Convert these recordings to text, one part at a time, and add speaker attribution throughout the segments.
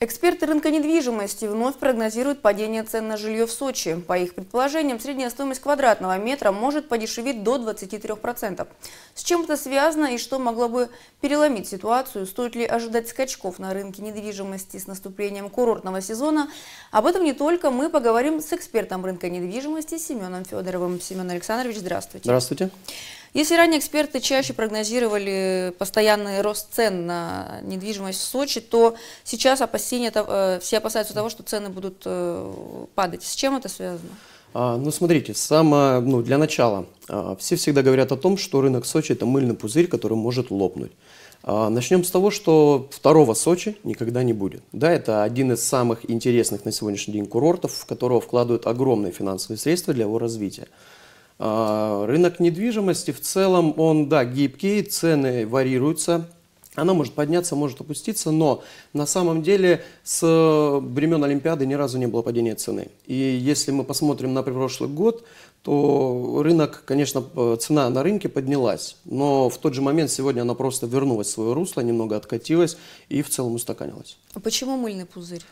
Speaker 1: Эксперты рынка недвижимости вновь прогнозируют падение цен на жилье в Сочи. По их предположениям, средняя стоимость квадратного метра может подешеветь до 23%. С чем это связано и что могло бы переломить ситуацию? Стоит ли ожидать скачков на рынке недвижимости с наступлением курортного сезона? Об этом не только. Мы поговорим с экспертом рынка недвижимости Семеном Федоровым. Семен Александрович, здравствуйте. Здравствуйте. Если ранее эксперты чаще прогнозировали постоянный рост цен на недвижимость в Сочи, то сейчас опасения, э, все опасаются того, что цены будут э, падать. С чем это связано?
Speaker 2: А, ну, смотрите, самое, ну, для начала, а, все всегда говорят о том, что рынок Сочи – это мыльный пузырь, который может лопнуть. А, начнем с того, что второго Сочи никогда не будет. Да, это один из самых интересных на сегодняшний день курортов, в которого вкладывают огромные финансовые средства для его развития. А, рынок недвижимости в целом, он, да, гибкий, цены варьируются, она может подняться, может опуститься, но на самом деле с времен Олимпиады ни разу не было падения цены. И если мы посмотрим на прошлый год, то рынок, конечно, цена на рынке поднялась, но в тот же момент сегодня она просто вернулась в свое русло, немного откатилась и в целом устаканилась.
Speaker 1: А почему мыльный пузырь?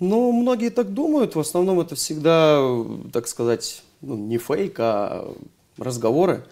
Speaker 2: Ну, многие так думают, в основном это всегда, так сказать, ну, не фейк, а разговоры,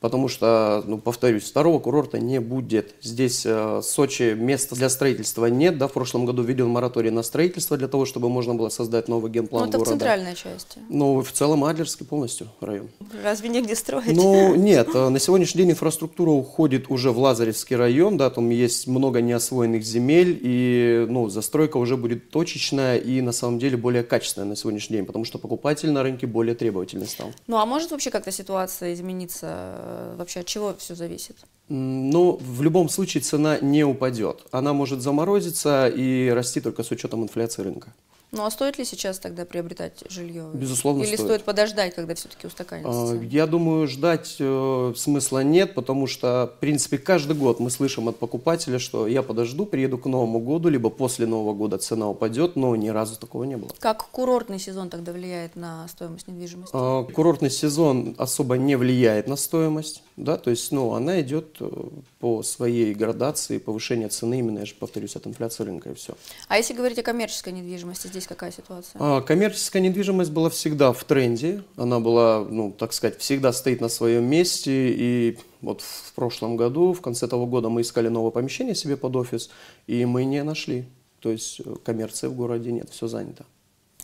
Speaker 2: потому что, ну, повторюсь, второго курорта не будет. Здесь э, в Сочи места для строительства нет, да, в прошлом году введен мораторий на строительство для того, чтобы можно было создать новый генплан Но ну, это города. это в центральной части. Ну, в целом Адлерский полностью район.
Speaker 1: Разве негде строить? Ну, нет,
Speaker 2: э, на сегодняшний день инфраструктура уходит уже в Лазаревский район, да, там есть много неосвоенных земель, и, ну, застройка уже будет точечная и, на самом деле, более качественная на сегодняшний день, потому что покупатель на рынке более требовательный стал.
Speaker 1: Ну, а может вообще как-то ситуация измениться Э, вообще от чего все зависит?
Speaker 2: Ну, в любом случае цена не упадет. Она может заморозиться и расти только с учетом инфляции рынка.
Speaker 1: Ну а стоит ли сейчас тогда приобретать жилье? Безусловно, Или стоит. стоит подождать, когда все-таки устаканится?
Speaker 2: А, я думаю, ждать э, смысла нет, потому что, в принципе, каждый год мы слышим от покупателя, что я подожду, приеду к Новому году, либо после Нового года цена упадет, но ни разу такого не было.
Speaker 1: Как курортный сезон тогда влияет на стоимость недвижимости?
Speaker 2: А, курортный сезон особо не влияет на стоимость, да, то есть, ну, она идет э, по своей градации повышение цены, именно, я же повторюсь, от инфляции рынка и все.
Speaker 1: А если говорить о коммерческой недвижимости, здесь какая ситуация? А,
Speaker 2: коммерческая недвижимость была всегда в тренде. Она была, ну, так сказать, всегда стоит на своем месте. И вот в прошлом году, в конце того года, мы искали новое помещение себе под офис, и мы не нашли. То есть э, коммерции в городе нет, все занято.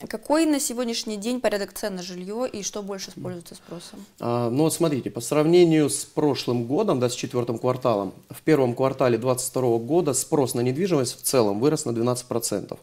Speaker 1: Какой на сегодняшний день порядок цен на жилье и что больше используется спросом?
Speaker 2: А, ну вот смотрите, по сравнению с прошлым годом, да, с четвертым кварталом, в первом квартале 2022 года спрос на недвижимость в целом вырос на 12%.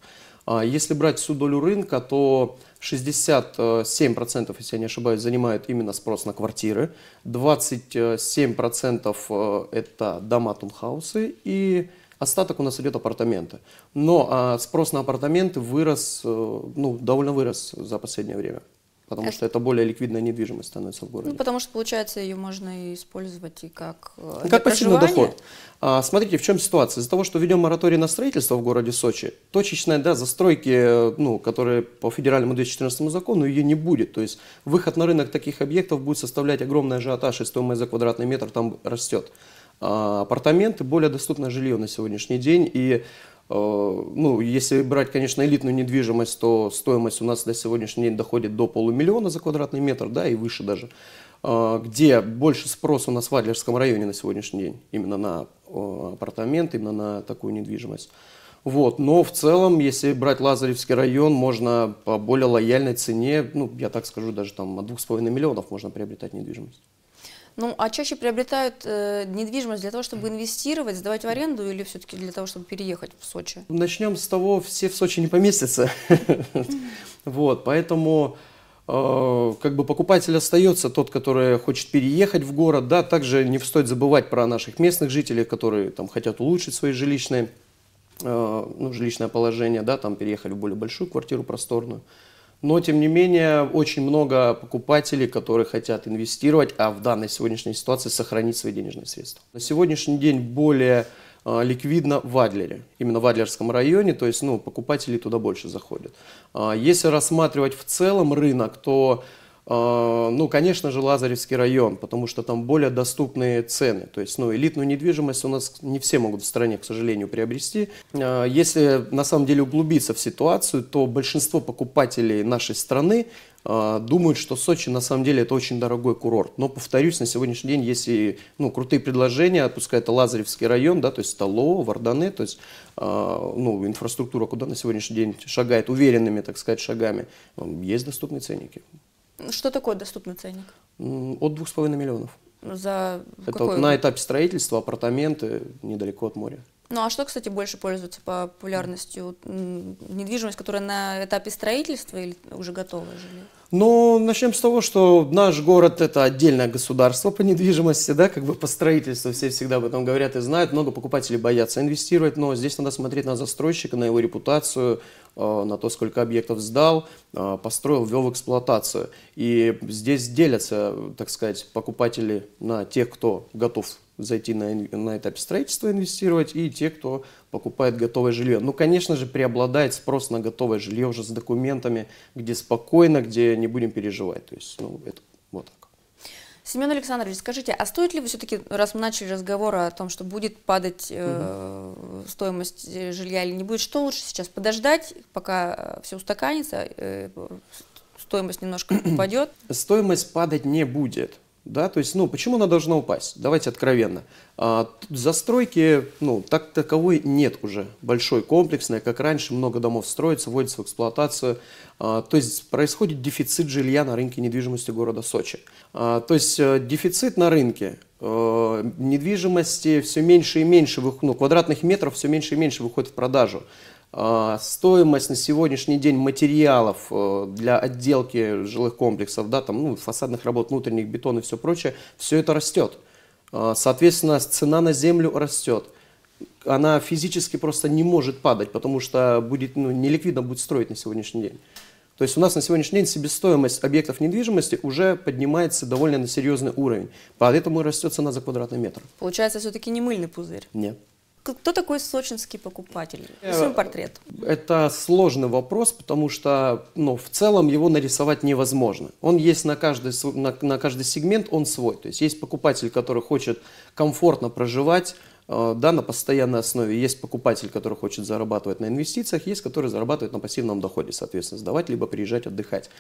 Speaker 2: А если брать всю долю рынка, то 67%, если я не ошибаюсь, занимают именно спрос на квартиры, 27% э, это дома тунхаусы и остаток у нас идет апартаменты. Но а, спрос на апартаменты вырос, э, ну, довольно вырос за последнее время. Потому это... что это более ликвидная недвижимость становится в городе. Ну,
Speaker 1: потому что, получается, ее можно и использовать и как э, и Как пассивный доход.
Speaker 2: А, смотрите, в чем ситуация. Из-за того, что ведем мораторий на строительство в городе Сочи, Точечная да, застройки, э, ну, которые по федеральному 214 закону, ее не будет. То есть выход на рынок таких объектов будет составлять огромный ажиотаж, и стоимость за квадратный метр там растет а, апартаменты, более доступное жилье на сегодняшний день. И Э, ну, если брать, конечно, элитную недвижимость, то стоимость у нас на сегодняшний день доходит до полумиллиона за квадратный метр, да, и выше даже. Э, где больше спрос у нас в Адлерском районе на сегодняшний день, именно на э, апартаменты, именно на такую недвижимость. Вот, но в целом, если брать Лазаревский район, можно по более лояльной цене, ну, я так скажу, даже там от 2,5 миллионов можно приобретать недвижимость.
Speaker 1: Ну, а чаще приобретают э, недвижимость для того, чтобы инвестировать, сдавать в аренду или все-таки для того, чтобы переехать в Сочи?
Speaker 2: Начнем с того, все в Сочи не поместятся. Вот, поэтому э, как бы покупатель остается тот, который хочет переехать в город, да, также не стоит забывать про наших местных жителей, которые там хотят улучшить свои жилищные, э, ну, жилищное положение, да, там переехали в более большую квартиру просторную. Но, тем не менее, очень много покупателей, которые хотят инвестировать, а в данной сегодняшней ситуации сохранить свои денежные средства. На сегодняшний день более а, ликвидно в Адлере, именно в Адлерском районе, то есть ну, покупатели туда больше заходят. А, если рассматривать в целом рынок, то а, ну, конечно же, Лазаревский район, потому что там более доступные цены. То есть, ну, элитную недвижимость у нас не все могут в стране, к сожалению, приобрести. А, если на самом деле углубиться в ситуацию, то большинство покупателей нашей страны а, думают, что Сочи на самом деле это очень дорогой курорт. Но, повторюсь, на сегодняшний день есть и ну, крутые предложения, пускай это Лазаревский район, да, то есть это Лоо, Варданы, то есть ну, инфраструктура, куда на сегодняшний день шагает уверенными, так сказать, шагами. Есть доступные ценники.
Speaker 1: Что такое доступный ценник?
Speaker 2: От 2,5 миллионов.
Speaker 1: За Это какой? на этапе
Speaker 2: строительства апартаменты недалеко от моря.
Speaker 1: Ну а что, кстати, больше пользуется популярностью? Недвижимость, которая на этапе строительства или уже готова жилье?
Speaker 2: Ну, начнем с того, что наш город – это отдельное государство по недвижимости, да, как бы по строительству, все всегда об этом говорят и знают, много покупателей боятся инвестировать, но здесь надо смотреть на застройщика, на его репутацию, Э, на то, сколько объектов сдал, э, построил, ввел в эксплуатацию. И здесь делятся, так сказать, покупатели на тех, кто готов зайти на, на этапе строительства инвестировать, и те, кто покупает готовое жилье. Ну, конечно же, преобладает спрос на готовое жилье уже с документами, где спокойно, где не будем переживать. То есть, ну, это вот так.
Speaker 1: Семен Александрович, скажите, а стоит ли вы все-таки, раз мы начали разговор о том, что будет падать э, стоимость э, жилья или не будет. Что лучше сейчас? Подождать, пока э, все устаканится, э, стоимость немножко
Speaker 2: упадет? Стоимость падать не будет. Да, то есть, ну, почему она должна упасть? Давайте откровенно. А, застройки, ну, так таковой нет уже. Большой, комплексной, как раньше, много домов строится, вводится в эксплуатацию. А, то есть, происходит дефицит жилья на рынке недвижимости города Сочи. А, то есть, э, дефицит на рынке э, недвижимости все меньше и меньше, ну, квадратных метров все меньше и меньше выходит в продажу. А, стоимость на сегодняшний день материалов э, для отделки жилых комплексов, да, там, ну, фасадных работ, внутренних бетон и все прочее, все это растет. А, соответственно, цена на землю растет. Она физически просто не может падать, потому что будет, ну, неликвидно будет строить на сегодняшний день. То есть у нас на сегодняшний день себестоимость объектов недвижимости уже поднимается довольно на серьезный уровень. Поэтому и растет цена за квадратный метр.
Speaker 1: Получается, все-таки не мыльный пузырь? Нет. Кто такой сочинский покупатель? Рисуем э, портрет.
Speaker 2: Это сложный вопрос, потому что ну, в целом его нарисовать невозможно. Он есть на каждый, на, на каждый сегмент, он свой. То есть есть покупатель, который хочет комфортно проживать, э, да, на постоянной основе. Есть покупатель, который хочет зарабатывать на инвестициях, есть, который зарабатывает на пассивном доходе, соответственно, сдавать, либо приезжать отдыхать.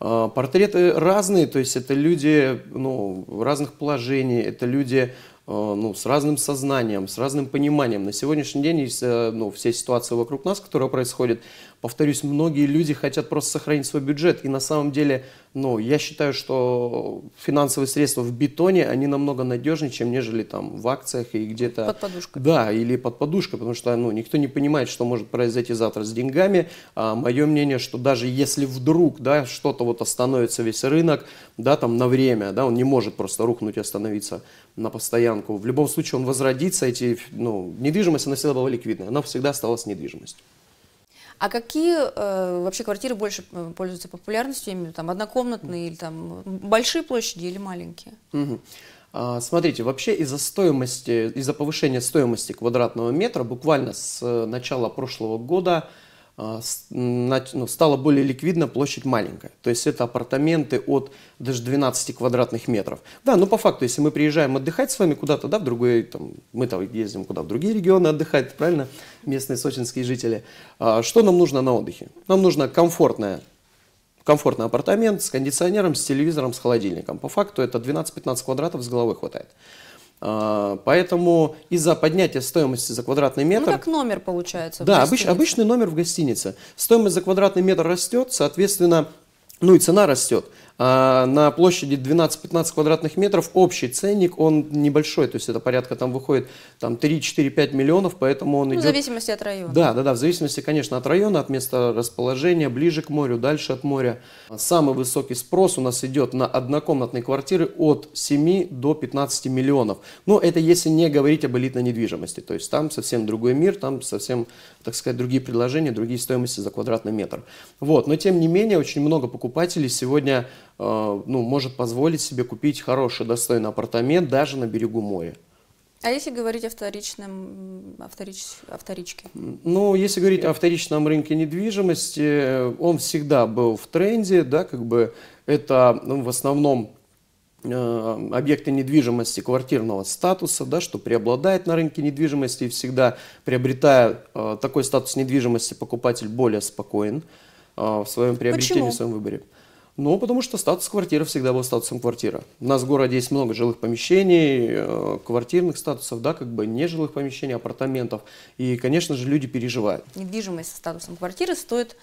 Speaker 2: Э, портреты разные, то есть это люди ну, разных положений, это люди Э, ну, с разным сознанием, с разным пониманием. На сегодняшний день есть э, ну, все ситуации вокруг нас, которые происходят, повторюсь, многие люди хотят просто сохранить свой бюджет. И на самом деле, ну, я считаю, что финансовые средства в бетоне, они намного надежнее, чем нежели там в акциях и где-то... Под подушкой. Да, или под подушкой, потому что, ну, никто не понимает, что может произойти завтра с деньгами. А мое мнение, что даже если вдруг, да, что-то вот остановится весь рынок, да, там на время, да, он не может просто рухнуть и остановиться на постоянку. В любом случае он возродится, эти, ну, недвижимость, она всегда была ликвидная, она всегда оставалась недвижимостью.
Speaker 1: А какие э, вообще квартиры больше э, пользуются популярностью, именно там однокомнатные или там большие площади или маленькие?
Speaker 2: Угу. А, смотрите, вообще из-за стоимости, из-за повышения стоимости квадратного метра буквально с э, начала прошлого года а, ну, стала более ликвидна, площадь маленькая. То есть это апартаменты от даже 12 квадратных метров. Да, но ну, по факту, если мы приезжаем отдыхать с вами куда-то, да, в другой, там, мы там ездим куда, в другие регионы отдыхать, правильно, местные сочинские жители, а, что нам нужно на отдыхе? Нам нужно комфортное комфортный апартамент с кондиционером, с телевизором, с холодильником. По факту это 12-15 квадратов с головой хватает. А, поэтому из-за поднятия стоимости за квадратный ну, метр... Ну, как
Speaker 1: номер получается Да, обыч,
Speaker 2: обычный номер в гостинице. Стоимость за квадратный метр растет, соответственно, ну и цена растет. А, на площади 12-15 квадратных метров общий ценник, он небольшой, то есть это порядка там выходит там 3-4-5 миллионов, поэтому он ну, идет... в
Speaker 1: зависимости от района. Да,
Speaker 2: да, да, в зависимости, конечно, от района, от места расположения, ближе к морю, дальше от моря. Самый высокий спрос у нас идет на однокомнатные квартиры от 7 до 15 миллионов. Но это если не говорить об элитной недвижимости, то есть там совсем другой мир, там совсем, так сказать, другие предложения, другие стоимости за квадратный метр. Вот, но тем не менее, очень много покупателей сегодня Э, ну, может позволить себе купить хороший, достойный апартамент даже на берегу моря.
Speaker 1: А если говорить о вторичном, о, вторич, о вторичке?
Speaker 2: Ну, если говорить о вторичном рынке недвижимости, э, он всегда был в тренде, да, как бы это ну, в основном э, объекты недвижимости квартирного статуса, да, что преобладает на рынке недвижимости и всегда, приобретая э, такой статус недвижимости, покупатель более спокоен э, в своем приобретении, Почему? в своем выборе. Ну, потому что статус квартиры всегда был статусом квартира. У нас в городе есть много жилых помещений, э, квартирных статусов, да, как бы нежилых помещений, апартаментов. И, конечно же, люди переживают.
Speaker 1: Недвижимость со статусом квартиры стоит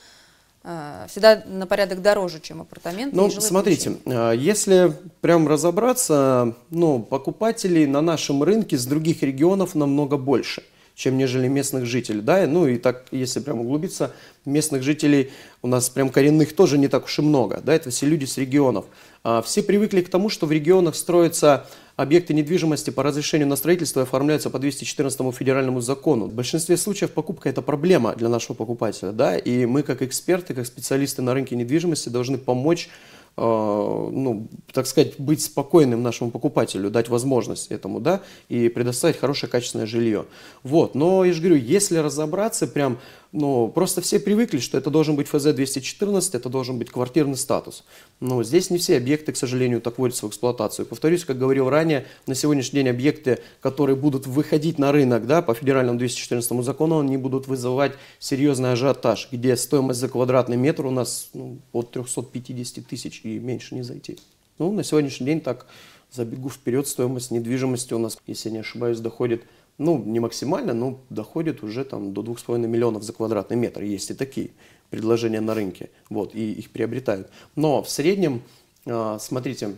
Speaker 1: э, всегда на порядок дороже, чем апартамент. Ну, смотрите,
Speaker 2: помещения. Э, если прям разобраться, ну, покупателей на нашем рынке с других регионов намного больше чем нежели местных жителей. Да? Ну и так, если прям углубиться, местных жителей у нас прям коренных тоже не так уж и много. Да? Это все люди с регионов. А, все привыкли к тому, что в регионах строятся объекты недвижимости по разрешению на строительство оформляются по 214 федеральному закону. В большинстве случаев покупка – это проблема для нашего покупателя. Да? И мы как эксперты, как специалисты на рынке недвижимости должны помочь а, ну, так сказать, быть спокойным нашему покупателю, дать возможность этому, да, и предоставить хорошее качественное жилье. Вот, но я же говорю, если разобраться прям но ну, просто все привыкли, что это должен быть ФЗ-214, это должен быть квартирный статус. Но здесь не все объекты, к сожалению, так вводятся в эксплуатацию. Повторюсь, как говорил ранее, на сегодняшний день объекты, которые будут выходить на рынок да, по федеральному 214 закону, они будут вызывать серьезный ажиотаж, где стоимость за квадратный метр у нас ну, от 350 тысяч и меньше не зайти. Ну, на сегодняшний день так забегу вперед, стоимость недвижимости у нас, если я не ошибаюсь, доходит ну, не максимально, но доходит уже там до 2,5 миллионов за квадратный метр. Есть и такие предложения на рынке, вот, и их приобретают. Но в среднем, а, смотрите,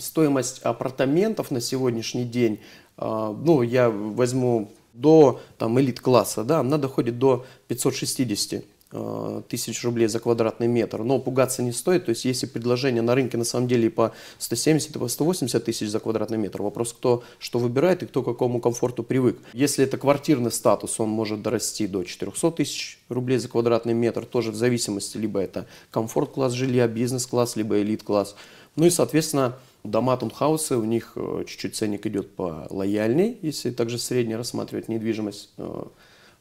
Speaker 2: стоимость апартаментов на сегодняшний день, а, ну, я возьму до там элит-класса, да, она доходит до 560 Э, тысяч рублей за квадратный метр, но пугаться не стоит, то есть если предложение на рынке на самом деле по 170, и по 180 тысяч за квадратный метр, вопрос кто что выбирает и кто к какому комфорту привык. Если это квартирный статус, он может дорасти до 400 тысяч рублей за квадратный метр, тоже в зависимости, либо это комфорт-класс жилья, бизнес-класс, либо элит-класс. Ну и, соответственно, дома таунхаусы, у них э, чуть-чуть ценник идет по лояльней, если также средне рассматривать недвижимость э,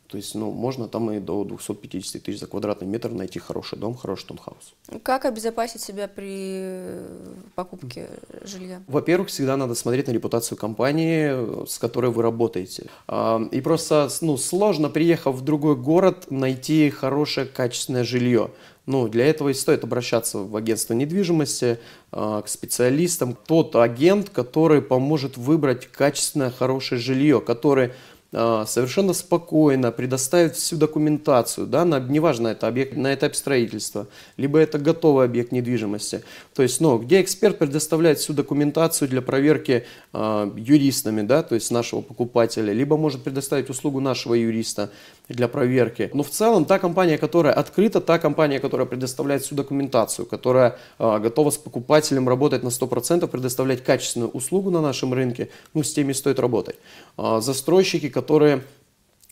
Speaker 2: то есть, ну, можно там и до 250 тысяч за квадратный метр найти хороший дом, хороший тунхаус.
Speaker 1: Как обезопасить себя при э, покупке жилья?
Speaker 2: Во-первых, всегда надо смотреть на репутацию компании, э, с которой вы работаете. А, и просто, ну, сложно, приехав в другой город, найти хорошее, качественное жилье. Ну, для этого и стоит обращаться в агентство недвижимости, а, к специалистам. Тот агент, который поможет выбрать качественное, хорошее жилье, который а, совершенно спокойно предоставит всю документацию, да, на, неважно, это объект, на этапе строительства, либо это готовый объект недвижимости. То есть, ну, где эксперт предоставляет всю документацию для проверки э, юристами, да, то есть нашего покупателя, либо может предоставить услугу нашего юриста для проверки. Но в целом та компания, которая открыта, та компания, которая предоставляет всю документацию, которая э, готова с покупателем работать на 100%, предоставлять качественную услугу на нашем рынке, ну, с теми стоит работать. Э, застройщики, которые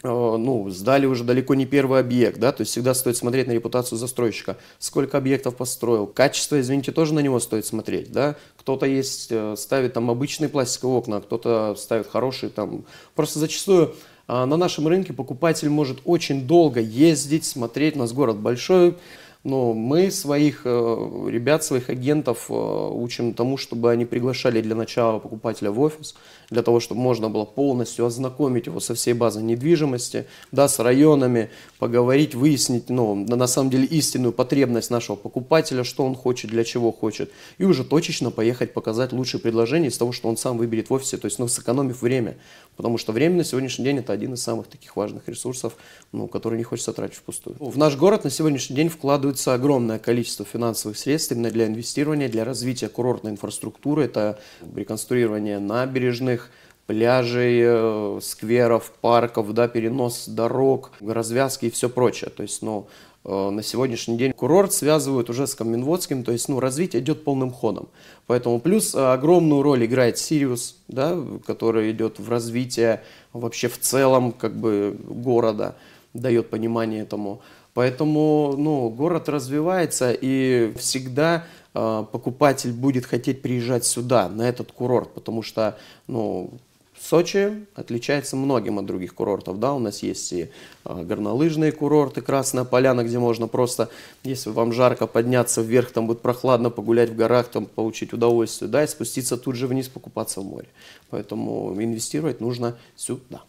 Speaker 2: э, ну, сдали уже далеко не первый объект, да, то есть всегда стоит смотреть на репутацию застройщика, сколько объектов построил, качество, извините, тоже на него стоит смотреть, да, кто-то есть, э, ставит там обычные пластиковые окна, кто-то ставит хорошие там, просто зачастую э, на нашем рынке покупатель может очень долго ездить, смотреть, у нас город большой, но ну, мы своих э, ребят, своих агентов э, учим тому, чтобы они приглашали для начала покупателя в офис, для того, чтобы можно было полностью ознакомить его со всей базой недвижимости, да, с районами, поговорить, выяснить, ну, на самом деле, истинную потребность нашего покупателя, что он хочет, для чего хочет, и уже точечно поехать показать лучшие предложения из того, что он сам выберет в офисе, то есть, ну, сэкономив время, потому что время на сегодняшний день – это один из самых таких важных ресурсов, ну, который не хочется тратить впустую. В наш город на сегодняшний день вкладывают требуется огромное количество финансовых средств именно для инвестирования, для развития курортной инфраструктуры. Это реконструирование набережных, пляжей, э, скверов, парков, да, перенос дорог, развязки и все прочее. То есть, ну, э, на сегодняшний день курорт связывают уже с Каменводским, то есть ну, развитие идет полным ходом. Поэтому плюс огромную роль играет Сириус, да, который идет в развитие вообще в целом как бы города, дает понимание этому. Поэтому ну, город развивается, и всегда э, покупатель будет хотеть приезжать сюда, на этот курорт, потому что ну, Сочи отличается многим от других курортов. Да, у нас есть и а, горнолыжные курорты, Красная Поляна, где можно просто, если вам жарко, подняться вверх, там будет прохладно, погулять в горах, там получить удовольствие, да, и спуститься тут же вниз, покупаться в море. Поэтому инвестировать нужно сюда.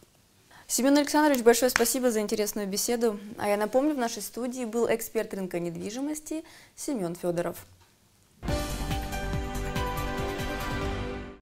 Speaker 1: Семен Александрович, большое спасибо за интересную беседу. А я напомню, в нашей студии был эксперт рынка недвижимости Семен Федоров.